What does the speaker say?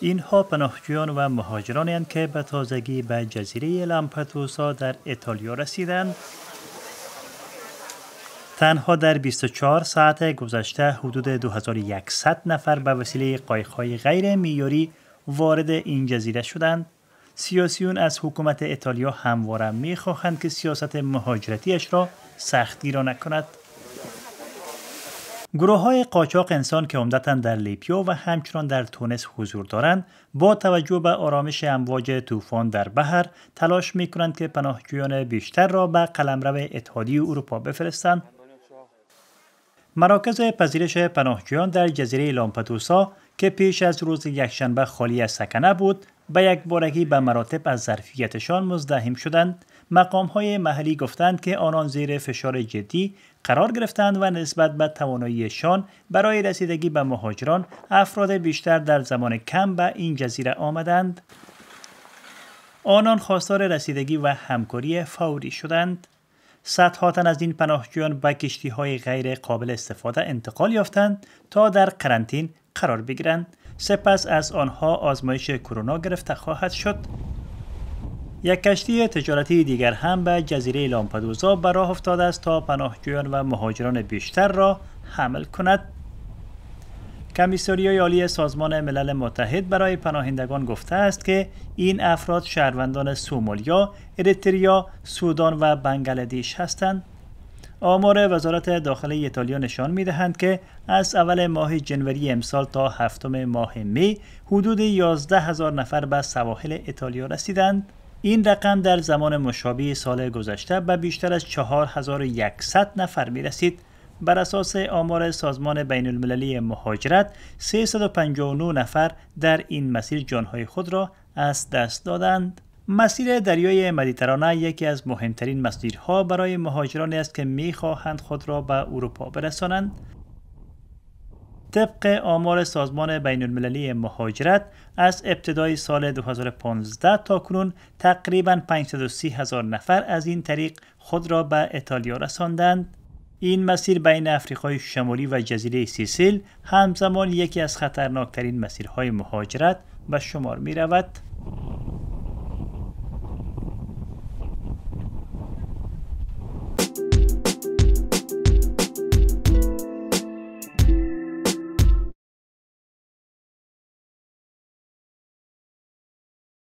اینها پناهجویان و مهاجرانی هستند که به تازگی به جزیره لامپتوسا در ایتالیا رسیدند تنها در 24 ساعت گذشته حدود 2100 نفر به وسیله قایق‌های غیر میاری وارد این جزیره شدند. سیاسیون از حکومت ایتالیا همواره میخواهند که سیاست مهاجرتیش را سختی را نکند. گروه های قاچاق انسان که عمدتا در لیبیا و همچنان در تونس حضور دارند با توجه به آرامش امواج طوفان در بحر تلاش می کنند که پناهجویان بیشتر را به قلمرو اتحادیه اروپا بفرستند مراکز پذیرش پناهجویان در جزیره لامپدوسا که پیش از روز یکشنبه خالی از سکنه بود به یک بارگی به مراتب از ظرفیتشان مزدهم شدند مقام های محلی گفتند که آنان زیر فشار جدی قرار گرفتند و نسبت به تواناییشان برای رسیدگی به مهاجران افراد بیشتر در زمان کم به این جزیره آمدند آنان خواستار رسیدگی و همکاری فوری شدند صدها تن از این پناهجویان به کشتی های غیر قابل استفاده انتقال یافتند تا در قرنطین قرار بگیرند سپس از آنها آزمایش کرونا گرفته خواهد شد یک کشتی تجارتی دیگر هم به جزیره لامپدوزا به راه افتاده است تا پناهجویان و مهاجران بیشتر را حمل کند کمیسیونی عالی سازمان ملل متحد برای پناهندگان گفته است که این افراد شهروندان سومالیا، اریتریا، سودان و بنگلدیش هستند. آمار وزارت داخلی ایتالیا نشان می دهند که از اول ماه جنوری امسال تا هفتم ماه می حدود 11 هزار نفر به سواحل ایتالیا رسیدند. این رقم در زمان مشابه سال گذشته به بیشتر از 4100 نفر می رسید بر اساس آمار سازمان بین المللی مهاجرت 359 نفر در این مسیر جانهای خود را از دست دادند. مسیر دریای مدیترانه یکی از مهمترین مسیرها برای مهاجرانی است که می خواهند خود را به اروپا برسانند. طبق آمار سازمان بین المللی مهاجرت از ابتدای سال 2015 تا کنون تقریبا 530 هزار نفر از این طریق خود را به ایتالیا رساندند این مسیر بین افریقای شمالی و جزیره سیسیل همزمان یکی از خطرناکترین مسیرهای مهاجرت به شمار می رود